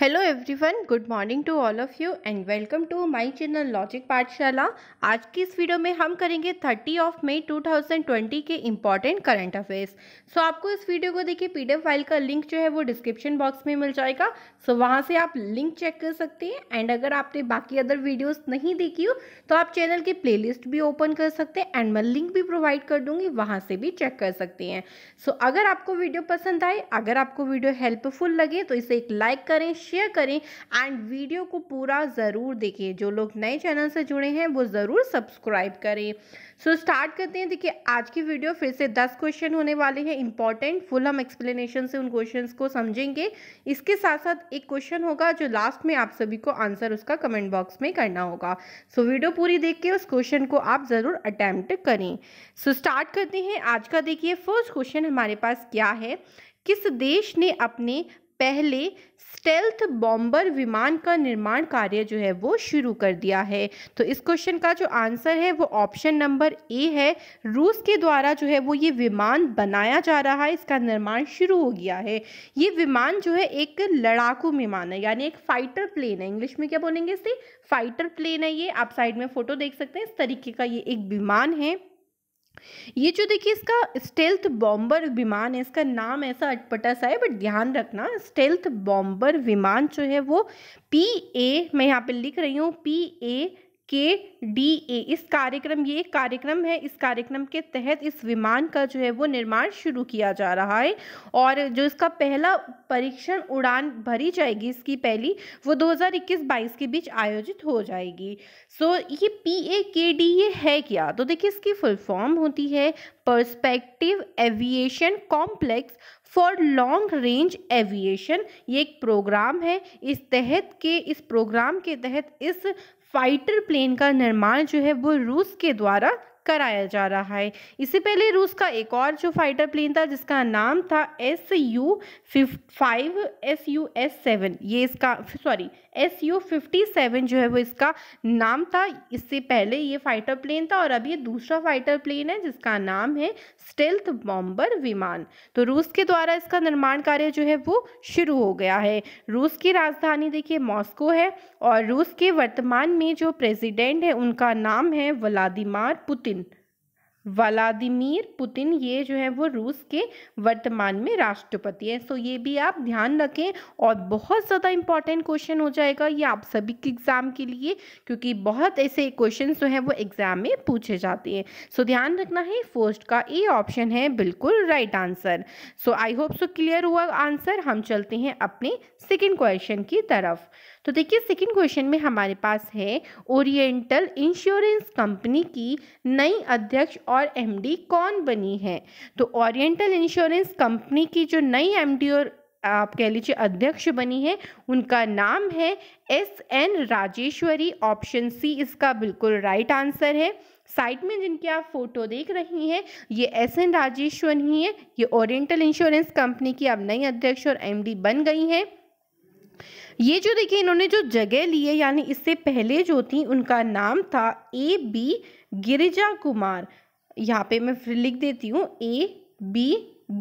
hello everyone good morning to all of you and welcome to my channel logic Pathshala आज की इस video में हम करेंगे 30 ऑफ मई 2020 के इम्पॉर्टेंट करंट अफेयर्स सो आपको इस वीडियो को देखिए पीडीएफ फाइल का लिंक जो है वो डिस्क्रिप्शन बॉक्स में मिल जाएगा सो so, वहां से आप लिंक चेक कर सकते हैं एंड अगर आपने बाकी अदर वीडियोज़ नहीं देखी हो तो आप चैनल की प्ले भी ओपन कर सकते हैं एंड मैं लिंक भी प्रोवाइड कर दूँगी वहाँ से भी चेक कर सकते हैं सो so, अगर आपको वीडियो पसंद आए अगर आपको वीडियो हेल्पफुल लगे तो इसे एक लाइक करें शेयर करें एंड वीडियो को पूरा ज़रूर देखें जो लोग नए चैनल से जुड़े हैं वो ज़रूर सब्सक्राइब करें सो so, स्टार्ट करते हैं देखिए आज की वीडियो फिर से दस क्वेश्चन होने वाले हैं इंपॉर्टेंट फुल हम एक्सप्लेनेशन से उन क्वेश्चन को समझेंगे इसके साथ साथ एक क्वेश्चन होगा जो लास्ट में आप सभी को आंसर उसका कमेंट बॉक्स में करना होगा सो so, वीडियो पूरी देख के उस क्वेश्चन को आप ज़रूर अटैम्प्ट करें सो so, स्टार्ट करते हैं आज का देखिए फर्स्ट क्वेश्चन हमारे पास क्या है किस देश ने अपने पहले स्टेल्थ बॉम्बर विमान का निर्माण कार्य जो है वो शुरू कर दिया है तो इस क्वेश्चन का जो आंसर है वो ऑप्शन नंबर ए है रूस के द्वारा जो है वो ये विमान बनाया जा रहा है इसका निर्माण शुरू हो गया है ये विमान जो है एक लड़ाकू विमान है यानी एक फाइटर प्लेन है इंग्लिश में क्या बोलेंगे इसे फाइटर प्लेन है ये आप साइड में फोटो देख सकते हैं इस तरीके का ये एक विमान है ये जो देखिए इसका स्टेल्थ बॉम्बर विमान है इसका नाम ऐसा अटपटा सा है बट ध्यान रखना स्टेल्थ बॉम्बर विमान जो है वो पी ए मैं यहाँ पे लिख रही हूँ पी ए के डी ए इस कार्यक्रम ये एक कार्यक्रम है इस कार्यक्रम के तहत इस विमान का जो है वो निर्माण शुरू किया जा रहा है और जो इसका पहला परीक्षण उड़ान भरी जाएगी इसकी पहली वो 2021-22 के बीच आयोजित हो जाएगी सो so, ये पी ए के डी ए है क्या तो देखिए इसकी फुल फॉर्म होती है perspective aviation complex for long range aviation ये एक प्रोग्राम है इस तहत के इस प्रोग्राम के तहत इस फाइटर प्लेन का निर्माण जो है वो रूस के द्वारा कराया जा रहा है इससे पहले रूस का एक और जो फाइटर प्लेन था जिसका नाम था S U five S U S seven ये इसका sorry S U fifty seven जो है वो इसका नाम था इससे पहले ये फाइटर प्लेन था और अब ये दूसरा फाइटर प्लेन है जिसका नाम है स्टेल्थ बॉम्बर विमान तो रूस के द्वारा इसका निर्माण कार्य जो है वो शुरू हो गया है रूस की राजधानी देखिए मॉस्को है और रूस के वर्तमान में जो प्रेसिडेंट है उनका नाम है व्लादिमार पुतिन व्लादिमीर पुतिन ये जो है वो रूस के वर्तमान में राष्ट्रपति हैं सो ये भी आप ध्यान रखें और बहुत ज़्यादा इंपॉर्टेंट क्वेश्चन हो जाएगा ये आप सभी के एग्ज़ाम के लिए क्योंकि बहुत ऐसे क्वेश्चन जो है वो एग्ज़ाम में पूछे जाते हैं सो ध्यान रखना है फर्स्ट का ए ऑप्शन है बिल्कुल right answer so I hope so clear हुआ आंसर हम चलते हैं अपने सेकेंड क्वेश्चन की तरफ तो देखिए सेकंड क्वेश्चन में हमारे पास है ओरिएंटल इंश्योरेंस कंपनी की नई अध्यक्ष और एमडी कौन बनी है तो ओरिएंटल इंश्योरेंस कंपनी की जो नई एमडी और आप कह लीजिए अध्यक्ष बनी है उनका नाम है S N Rajeshwari option C इसका बिल्कुल राइट आंसर है साइड में जिनकी आप फोटो देख रही हैं ये एस एन राजेश्वरी है ये ओरिएंटल इंश्योरेंस कंपनी की अब नई अध्यक्ष और एमडी बन गई हैं ये जो देखिए इन्होंने जो जगह ली है यानी इससे पहले जो थी उनका नाम था ए बी गिरिजा कुमार यहाँ पे मैं फिर लिख देती हूँ ए बी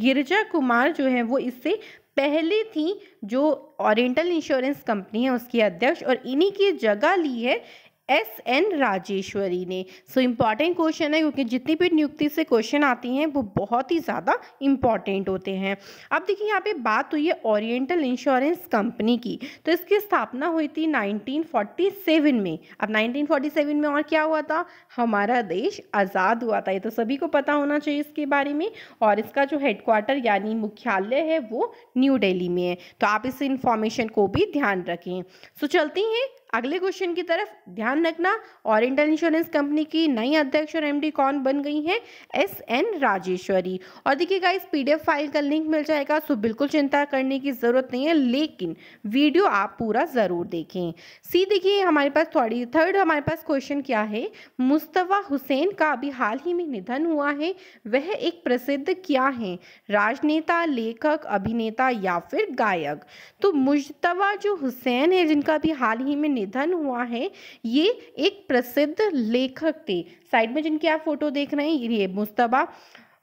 गिरिजा कुमार जो है वो इससे पहले थी जो ओरिएंटल इंश्योरेंस कंपनी है उसकी अध्यक्ष और इन्हीं की जगह ली है एस एन राजेश्वरी ने सो इम्पॉर्टेंट क्वेश्चन है क्योंकि जितनी भी नियुक्ति से क्वेश्चन आती हैं वो बहुत ही ज़्यादा इम्पॉर्टेंट होते हैं अब देखिए यहाँ पे बात हुई है ओरिएंटल इंश्योरेंस कंपनी की तो इसकी स्थापना हुई थी 1947 में अब 1947 में और क्या हुआ था हमारा देश आज़ाद हुआ था ये तो सभी को पता होना चाहिए इसके बारे में और इसका जो हेडक्वार्टर यानी मुख्यालय है वो न्यू डेली में है तो आप इस इंफॉर्मेशन को भी ध्यान रखें सो चलती हैं अगले क्वेश्चन की तरफ ध्यान रखना ओरिएंटल इंश्योरेंस कंपनी की नई अध्यक्ष और एमडी कौन बन गई हैं एस एन राजेश्वरी और देखिएगा इस पीडीएफ फाइल का लिंक मिल जाएगा सो बिल्कुल चिंता करने की ज़रूरत नहीं है लेकिन वीडियो आप पूरा ज़रूर देखें सी देखिए हमारे पास थोड़ी थर्ड हमारे पास क्वेश्चन क्या है मुस्तफ़ा हुसैन का अभी हाल ही में निधन हुआ है वह एक प्रसिद्ध क्या हैं राजनेता लेखक अभिनेता या फिर गायक तो मुश्तवा जो हुसैन है जिनका अभी हाल ही में निधन हुआ है ये एक प्रसिद्ध लेखक थे साइड में जिनकी आप फोटो देख रहे हैं ये मुस्तबा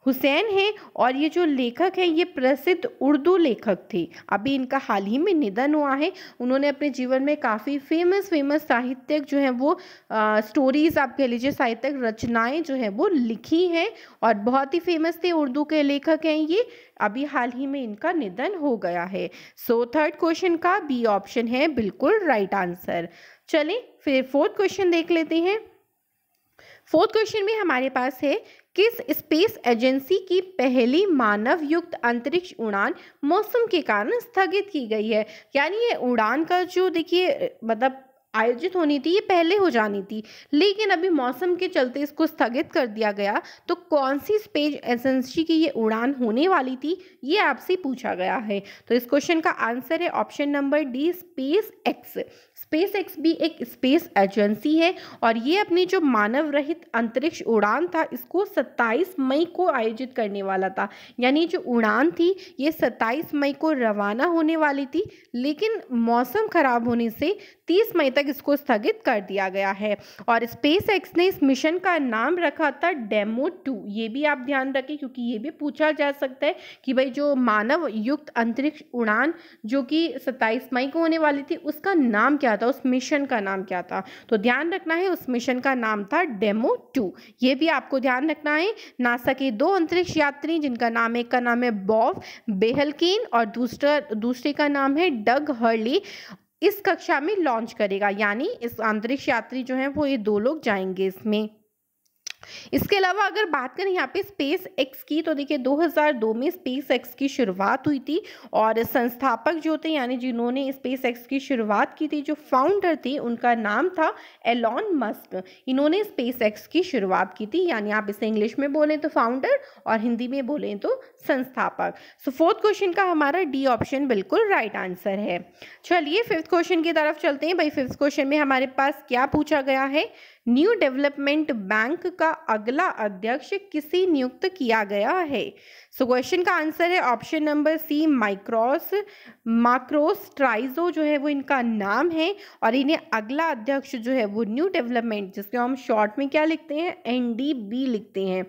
हुसैन हैं और ये जो लेखक हैं ये प्रसिद्ध उर्दू लेखक थे अभी इनका हाल ही में निधन हुआ है उन्होंने अपने जीवन में काफ़ी फेमस फेमस साहित्यक जो है वो आ, स्टोरीज आप कह लीजिए साहित्यक रचनाएं जो है वो लिखी हैं और बहुत ही फेमस थे उर्दू के लेखक हैं ये अभी हाल ही में इनका निधन हो गया है सो थर्ड क्वेश्चन का बी ऑप्शन है बिल्कुल राइट आंसर चलें फिर फोर्थ क्वेश्चन देख लेते हैं फोर्थ क्वेश्चन में हमारे पास है किस स्पेस एजेंसी की पहली मानव युक्त अंतरिक्ष उड़ान मौसम के कारण स्थगित की गई है यानी ये उड़ान का जो देखिए मतलब आयोजित होनी थी ये पहले हो जानी थी लेकिन अभी मौसम के चलते इसको स्थगित कर दिया गया तो कौन सी स्पेस एजेंसी की ये उड़ान होने वाली थी ये आपसे पूछा गया है तो इस क्वेश्चन का आंसर है option number D SpaceX SpaceX भी एक स्पेस एजेंसी है और ये अपनी जो मानव रहित अंतरिक्ष उड़ान था इसको 27 मई को आयोजित करने वाला था यानी जो उड़ान थी ये 27 मई को रवाना होने वाली थी लेकिन मौसम ख़राब होने से 30 मई तक इसको स्थगित कर दिया गया है और स्पेस एक्स ने इस मिशन का नाम रखा था डेमो टू ये भी आप ध्यान रखें क्योंकि ये भी पूछा जा सकता है कि भाई जो मानव युक्त अंतरिक्ष उड़ान जो कि सत्ताईस मई को होने वाली थी उसका नाम क्या रहा था उस मिशन का नाम क्या था तो ध्यान रखना है उस मिशन का नाम था डेमो टू ये भी आपको ध्यान रखना है नासा के दो अंतरिक्ष यात्री जिनका नाम एक का नाम है बॉफ बेहलकीन और दूसरा दूसरे का नाम है डग हर्ली इस कक्षा में लॉन्च करेगा यानी इस अंतरिक्ष यात्री जो है वो ये दो लोग जाएंगे इसमें इसके अलावा अगर बात करें यहाँ पे स्पेस एक्स की तो देखिए 2002 में स्पेस एक्स की शुरुआत हुई थी और संस्थापक जो थे यानी जिन्होंने स्पेस एक्स की शुरुआत की थी जो फाउंडर थे उनका नाम था एलॉन मस्क इन्होंने स्पेस एक्स की शुरुआत की थी यानी आप इसे इंग्लिश में बोलें तो फाउंडर और हिंदी में बोलें तो संस्थापक सो फोर्थ क्वेश्चन का हमारा डी ऑप्शन बिल्कुल राइट आंसर है चलिए फिफ्थ क्वेश्चन की तरफ चलते हैं भाई फिफ्थ क्वेश्चन में हमारे पास क्या पूछा गया है न्यू डेवलपमेंट बैंक का अगला अध्यक्ष किसी नियुक्त किया गया है सो so, क्वेश्चन का आंसर है ऑप्शन नंबर सी माइक्रोस माक्रोस ट्राइजो जो है वो इनका नाम है और इन्हें अगला अध्यक्ष जो है वो न्यू डेवलपमेंट जिसको हम शॉर्ट में क्या लिखते हैं एनडीबी लिखते हैं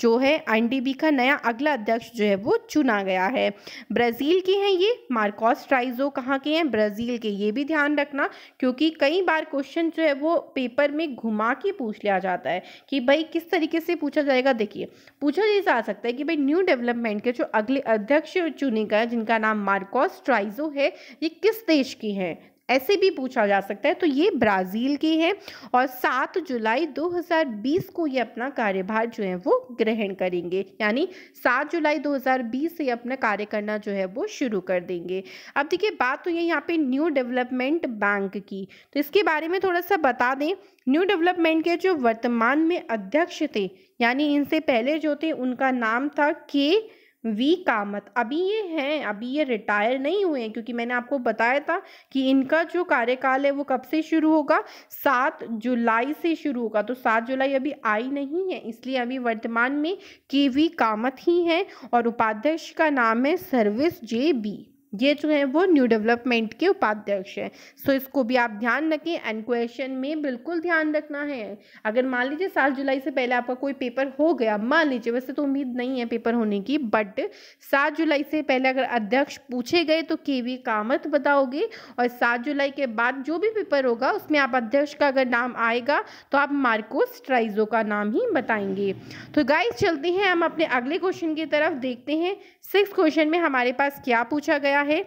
जो है एनडीबी का नया अगला अध्यक्ष जो है वो चुना गया है ब्राज़ील के हैं ये मार्कोस ट्राइजो कहाँ के हैं ब्राज़ील के ये भी ध्यान रखना क्योंकि कई बार क्वेश्चन जो है वो पेपर में घूम माँ की पूछ लिया जाता है कि भाई किस तरीके से पूछा जाएगा देखिए पूछा ये जा सकता है कि भाई न्यू डेवलपमेंट के जो अगले अध्यक्ष चुने गए जिनका नाम मार्कोस ट्राइजो है ये किस देश की है ऐसे भी पूछा जा सकता है तो ये ब्राज़ील की है और 7 जुलाई 2020 को ये अपना कार्यभार जो है वो ग्रहण करेंगे यानी 7 जुलाई 2020 से अपना कार्य करना जो है वो शुरू कर देंगे अब देखिए बात तो ये यहाँ पे न्यू डेवलपमेंट बैंक की तो इसके बारे में थोड़ा सा बता दें न्यू डेवलपमेंट के जो वर्तमान में अध्यक्ष थे यानी इनसे पहले जो थे उनका नाम था के वी कामत अभी ये हैं अभी ये रिटायर नहीं हुए हैं क्योंकि मैंने आपको बताया था कि इनका जो कार्यकाल है वो कब से शुरू होगा सात जुलाई से शुरू होगा तो सात जुलाई अभी आई नहीं है इसलिए अभी वर्तमान में के वी कामत ही हैं और उपाध्यक्ष का नाम है सर्विस जे बी ये जो है वो न्यू डेवलपमेंट के उपाध्यक्ष हैं सो इसको भी आप ध्यान रखें एंड क्वेश्चन में बिल्कुल ध्यान रखना है अगर मान लीजिए सात जुलाई से पहले आपका कोई पेपर हो गया मान लीजिए वैसे तो उम्मीद नहीं है पेपर होने की बट सात जुलाई से पहले अगर अध्यक्ष पूछे गए तो के वी कामत बताओगे और सात जुलाई के बाद जो भी पेपर होगा उसमें आप अध्यक्ष का अगर नाम आएगा तो आप मार्को स्ट्राइजो का नाम ही बताएंगे तो गाइज चलते हैं हम अपने अगले क्वेश्चन की तरफ देखते हैं सिक्स क्वेश्चन में हमारे पास क्या पूछा गया गया है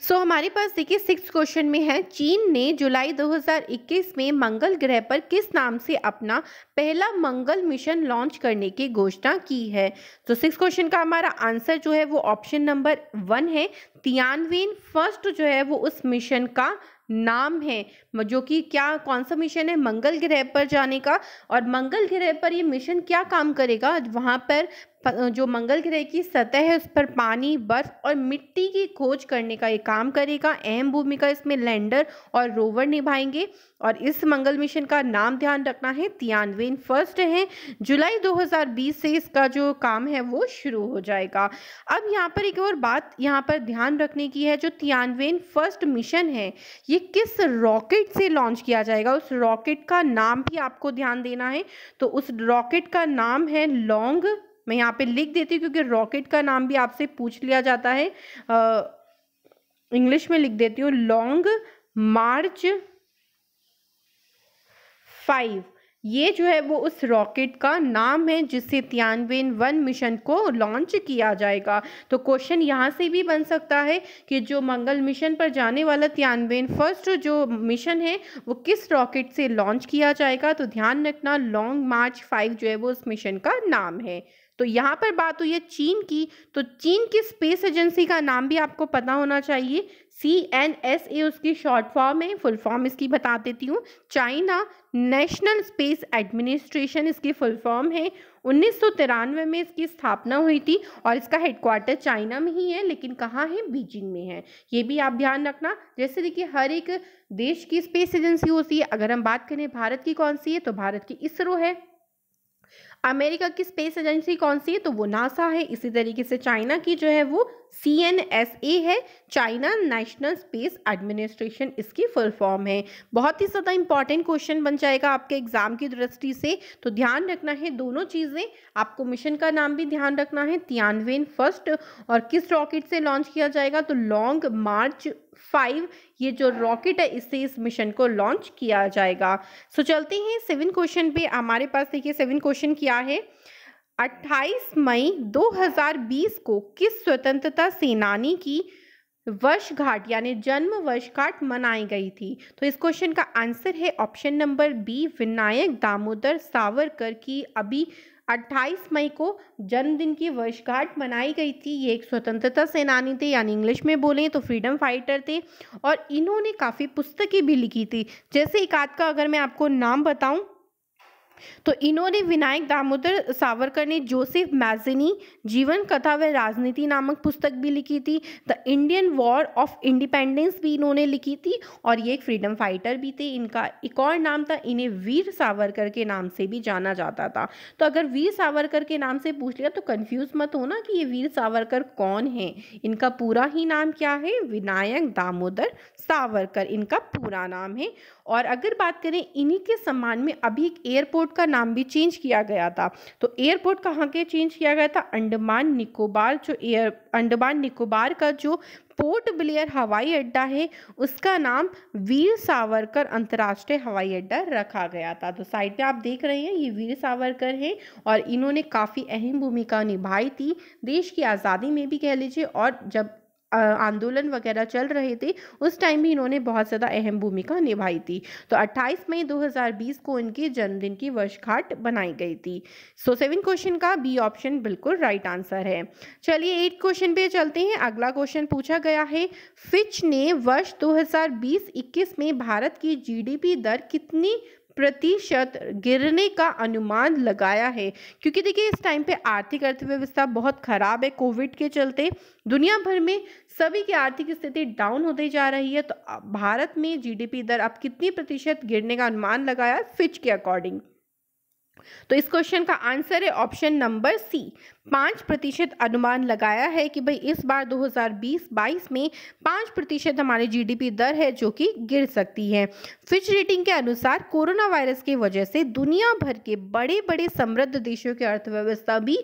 सो so, हमारे पास देखिए सिक्स क्वेश्चन में है चीन ने जुलाई 2021 में मंगल ग्रह पर किस नाम से अपना पहला मंगल मिशन लॉन्च करने की घोषणा की है तो सिक्स क्वेश्चन का हमारा आंसर जो है वो ऑप्शन नंबर वन है तियानवीन फर्स्ट जो है वो उस मिशन का नाम है जो कि क्या कौन सा मिशन है मंगल ग्रह पर जाने का और मंगल ग्रह पर ये मिशन क्या काम करेगा वहाँ पर जो मंगल ग्रह की सतह है उस पर पानी बर्फ और मिट्टी की खोज करने का ये काम करेगा अहम भूमिका इसमें लैंडर और रोवर निभाएंगे और इस मंगल मिशन का नाम ध्यान रखना है तियानवेन फर्स्ट है जुलाई 2020 से इसका जो काम है वो शुरू हो जाएगा अब यहाँ पर एक और बात यहाँ पर ध्यान रखने की है जो तियानवेन फर्स्ट मिशन है ये किस रॉकेट से लॉन्च किया जाएगा उस रॉकेट का नाम भी आपको ध्यान देना है तो उस रॉकेट का नाम है लॉन्ग मैं यहाँ पे लिख देती हूँ क्योंकि रॉकेट का नाम भी आपसे पूछ लिया जाता है इंग्लिश में लिख देती हूँ लॉन्ग मार्च फाइव ये जो है वो उस रॉकेट का नाम है जिससे तियानवेन वन मिशन को लॉन्च किया जाएगा तो क्वेश्चन यहाँ से भी बन सकता है कि जो मंगल मिशन पर जाने वाला तियानवेन फर्स्ट जो मिशन है वो किस रॉकेट से लॉन्च किया जाएगा तो ध्यान रखना लॉन्ग मार्च फाइव जो है वो उस मिशन का नाम है तो यहाँ पर बात हुई है चीन की तो चीन की स्पेस एजेंसी का नाम भी आपको पता होना चाहिए सी एन एस ए उसकी शॉर्ट फॉर्म है फुल फॉर्म इसकी बता देती हूँ चाइना नेशनल स्पेस एडमिनिस्ट्रेशन इसकी फुल फॉर्म है उन्नीस में इसकी स्थापना हुई थी और इसका हेडक्वार्टर चाइना में ही है लेकिन कहाँ है बीजिंग में है ये भी आप ध्यान रखना जैसे देखिए हर एक देश की स्पेस एजेंसी होती है अगर हम बात करें भारत की कौन सी है तो भारत की इसरो है अमेरिका की स्पेस एजेंसी कौन सी है तो वो नासा है इसी तरीके से चाइना की जो है वो सी एन एस ए है चाइना नेशनल स्पेस एडमिनिस्ट्रेशन इसकी फुल फॉर्म है बहुत ही ज़्यादा इंपॉर्टेंट क्वेश्चन बन जाएगा आपके एग्जाम की दृष्टि से तो ध्यान रखना है दोनों चीज़ें आपको मिशन का नाम भी ध्यान रखना है तियानवेन फर्स्ट और किस रॉकेट से लॉन्च किया जाएगा तो लॉन्ग मार्च फाइव ये जो रॉकेट है इससे इस मिशन को लॉन्च किया जाएगा सो चलते हैं सेवन क्वेश्चन पे हमारे पास देखिए सेवन क्वेश्चन क्या है 28 मई 2020 को किस स्वतंत्रता सेनानी की वर्षगांठ यानी जन्म वर्षगांठ मनाई गई थी तो इस क्वेश्चन का आंसर है option number B Vinayak Damodar Savarkar की अभी 28 मई को जन्मदिन की वर्षगांठ मनाई गई थी ये एक स्वतंत्रता सेनानी थे यानी इंग्लिश में बोलें तो फ्रीडम फाइटर थे और इन्होंने काफ़ी पुस्तकें भी लिखी थी जैसे एक आध का अगर मैं आपको नाम बताऊं तो इन्होंने विनायक दामोदर सावरकर ने जोसेफ मैजनी जीवन कथा व राजनीति नामक पुस्तक भी लिखी थी the Indian war of independence भी इन्होंने लिखी थी और ये एक फ्रीडम फाइटर भी थे इनका एक और नाम था इन्हें वीर सावरकर के नाम से भी जाना जाता था तो अगर वीर सावरकर के नाम से पूछ लिया तो कन्फ्यूज मत होना कि ये वीर सावरकर कौन है इनका पूरा ही नाम क्या है विनायक दामोदर सावरकर इनका पूरा नाम है और अगर बात करें इन्हीं के सम्मान में अभी एक एयरपोर्ट एयरपोर्ट का नाम भी चेंज किया गया था तो एयरपोर्ट कहाँ के चेंज किया गया था अंडमान निकोबार जो एयर अंडमान निकोबार का जो पोर्ट ब्लेयर हवाई अड्डा है उसका नाम वीर सावरकर अंतर्राष्ट्रीय हवाई अड्डा रखा गया था तो साइड पे आप देख रहे हैं ये वीर सावरकर हैं और इन्होंने काफ़ी अहम भूमिका निभाई थी देश की आज़ादी में भी कह लीजिए और जब आंदोलन वगैरह चल रहे थे उस टाइम भी इन्होंने बहुत ज़्यादा अहम भूमिका निभाई थी तो 28 मई 2020 को इनके जन्मदिन की वर्षगांठ बनाई गई थी सो सेवन क्वेश्चन का बी ऑप्शन बिल्कुल राइट आंसर है चलिए एट क्वेश्चन पे चलते हैं अगला क्वेश्चन पूछा गया है फिच ने वर्ष 2020-21 में भारत की जीडीपी दर कितनी प्रतिशत गिरने का अनुमान लगाया है क्योंकि देखिए इस टाइम पे आर्थिक अर्थव्यवस्था बहुत ख़राब है कोविड के चलते दुनिया भर में सभी की आर्थिक स्थिति डाउन होती जा रही है तो भारत में जीडीपी दर अब कितनी प्रतिशत गिरने का अनुमान लगाया फिच के अकॉर्डिंग तो इस क्वेश्चन का आंसर है ऑप्शन नंबर सी पाँच प्रतिशत अनुमान लगाया है कि भाई इस बार 2020-22 में पाँच प्रतिशत हमारी जीडीपी दर है जो कि गिर सकती है फिच रेटिंग के अनुसार कोरोना वायरस की वजह से दुनिया भर के बड़े बड़े समृद्ध देशों की अर्थव्यवस्था भी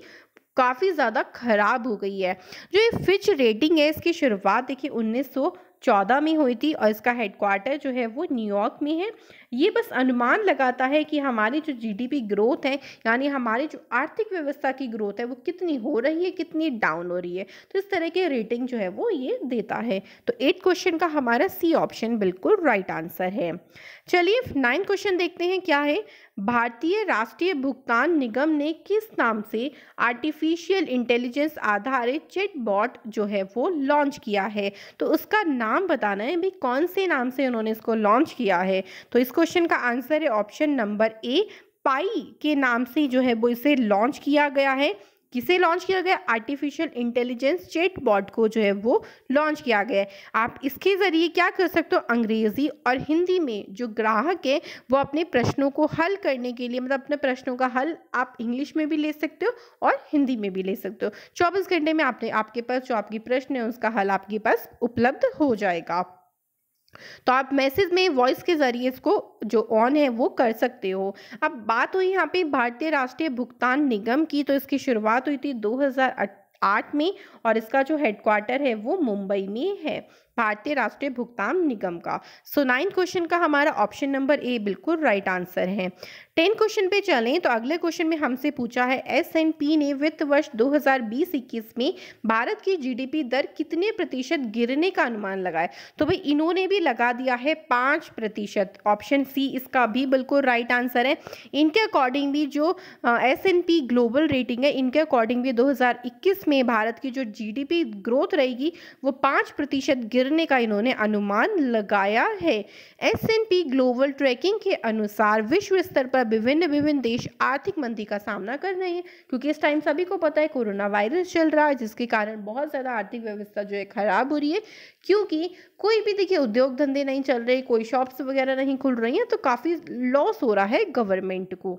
काफ़ी ज़्यादा खराब हो गई है जो ये फिच रेटिंग है इसकी शुरुआत देखिए 1914 में हुई थी और इसका हेडक्वार्टर जो है वो न्यूयॉर्क में है ये बस अनुमान लगाता है कि हमारी जो जीडीपी ग्रोथ है यानी हमारी जो आर्थिक व्यवस्था की ग्रोथ है वो कितनी हो रही है कितनी डाउन हो रही है तो इस तरह के रेटिंग जो है वो ये देता है तो एट क्वेश्चन का हमारा सी ऑप्शन बिल्कुल राइट आंसर है चलिए नाइन्थ क्वेश्चन देखते हैं क्या है भारतीय राष्ट्रीय भुगतान निगम ने किस नाम से आर्टिफिशियल इंटेलिजेंस आधारित चेटबॉट जो है वो लॉन्च किया है तो उसका नाम बताना है भाई कौन से नाम से उन्होंने इसको लॉन्च किया है तो इसको क्वेश्चन का आंसर है ऑप्शन नंबर ए पाई के नाम से जो है वो इसे लॉन्च किया गया है किसे लॉन्च किया गया आर्टिफिशियल इंटेलिजेंस चेट बॉट को जो है वो लॉन्च किया गया है आप इसके ज़रिए क्या कर सकते हो अंग्रेज़ी और हिंदी में जो ग्राहक है वो अपने प्रश्नों को हल करने के लिए मतलब अपने प्रश्नों का हल आप इंग्लिश में भी ले सकते हो और हिंदी में भी ले सकते हो चौबीस घंटे में आपने आपके पास जो आपके प्रश्न है उसका हल आपके पास उपलब्ध हो जाएगा तो आप मैसेज में वॉइस के ज़रिए इसको जो ऑन है वो कर सकते हो अब बात हुई यहाँ पे भारतीय राष्ट्रीय भुगतान निगम की तो इसकी शुरुआत हुई थी 2008 में और इसका जो हेडक्वार्टर है वो मुंबई में है भारतीय राष्ट्रीय भुगतान निगम का सो नाइन्थ क्वेश्चन का हमारा ऑप्शन नंबर ए बिल्कुल राइट आंसर है टेन क्वेश्चन पे चलें तो अगले क्वेश्चन में हमसे पूछा है एस एन पी ने वित्त वर्ष 2020-21 में भारत की जीडीपी दर कितने प्रतिशत गिरने का अनुमान लगाए तो भाई इन्होंने भी लगा दिया है पाँच प्रतिशत ऑप्शन सी इसका भी बिल्कुल राइट आंसर है इनके अकॉर्डिंग भी जो S N P global rating है इनके अकॉर्डिंग भी दो में भारत की जो जी ग्रोथ रहेगी वो पाँच प्रतिशत गिर गिरने का इन्होंने अनुमान लगाया है S N P global tracking के अनुसार विश्व स्तर पर विभिन्न विभिन्न देश आर्थिक मंदी का सामना कर रहे हैं क्योंकि इस टाइम सभी को पता है कोरोना वायरस चल रहा है जिसके कारण बहुत ज़्यादा आर्थिक व्यवस्था जो है ख़राब हो रही है क्योंकि कोई भी देखिए उद्योग धंधे नहीं चल रहे कोई शॉप्स वगैरह नहीं खुल रही हैं तो काफ़ी लॉस हो रहा है गवर्नमेंट को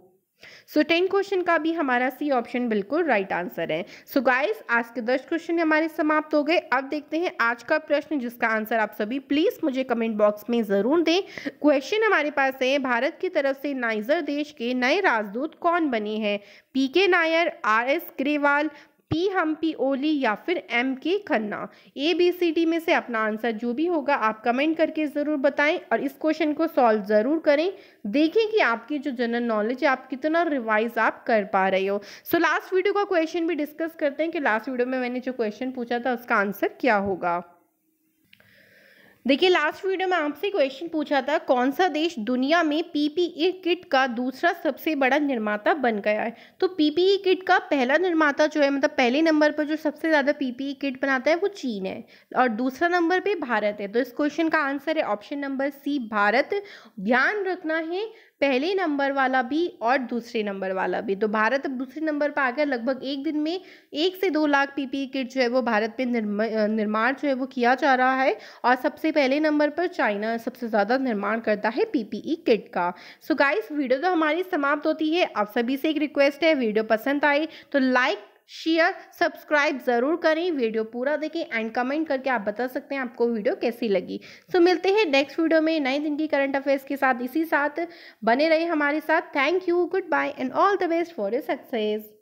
सो टेन क्वेश्चन का भी हमारा सी ऑप्शन बिल्कुल राइट right आंसर है सो so गाइस आज के दस क्वेश्चन हमारे समाप्त हो गए अब देखते हैं आज का प्रश्न जिसका आंसर आप सभी प्लीज मुझे कमेंट बॉक्स में जरूर दें क्वेश्चन हमारे पास है भारत की तरफ से नाइजर देश के नए राजदूत कौन बने हैं P K Nair R S Grewal P Humpy ओली या फिर M K Khanna A B C D में से अपना आंसर जो भी होगा आप कमेंट करके ज़रूर बताएं और इस क्वेश्चन को सॉल्व ज़रूर करें देखें कि आपकी जो जनरल नॉलेज है आप कितना रिवाइज आप कर पा रहे हो सो लास्ट वीडियो का क्वेश्चन भी डिस्कस करते हैं कि लास्ट वीडियो में मैंने जो क्वेश्चन पूछा था उसका आंसर क्या होगा देखिए लास्ट वीडियो में आपसे क्वेश्चन पूछा था कौन सा देश दुनिया में पीपीई e किट का दूसरा सबसे बड़ा निर्माता बन गया है तो पीपीई e किट का पहला निर्माता जो है मतलब पहले नंबर पर जो सबसे ज़्यादा पीपीई e किट बनाता है वो चीन है और दूसरा नंबर पे भारत है तो इस क्वेश्चन का आंसर है ऑप्शन नंबर सी भारत ध्यान रखना है पहले नंबर वाला भी और दूसरे नंबर वाला भी तो भारत अब दूसरे नंबर पर आ गया लगभग एक दिन में एक से दो लाख पीपीई किट जो है वो भारत में निर्माण जो है वो किया जा रहा है और सबसे पहले नंबर पर चाइना सबसे ज़्यादा निर्माण करता है पीपीई किट का सो गाइस वीडियो तो हमारी समाप्त होती है आप सभी से एक रिक्वेस्ट है वीडियो पसंद आए तो लाइक शेयर सब्सक्राइब ज़रूर करें वीडियो पूरा देखें एंड कमेंट करके आप बता सकते हैं आपको वीडियो कैसी लगी सो मिलते हैं नेक्स्ट वीडियो में नए दिन की करंट अफेयर्स के साथ इसी साथ बने रहे हमारे साथ thank you goodbye and all the best for a success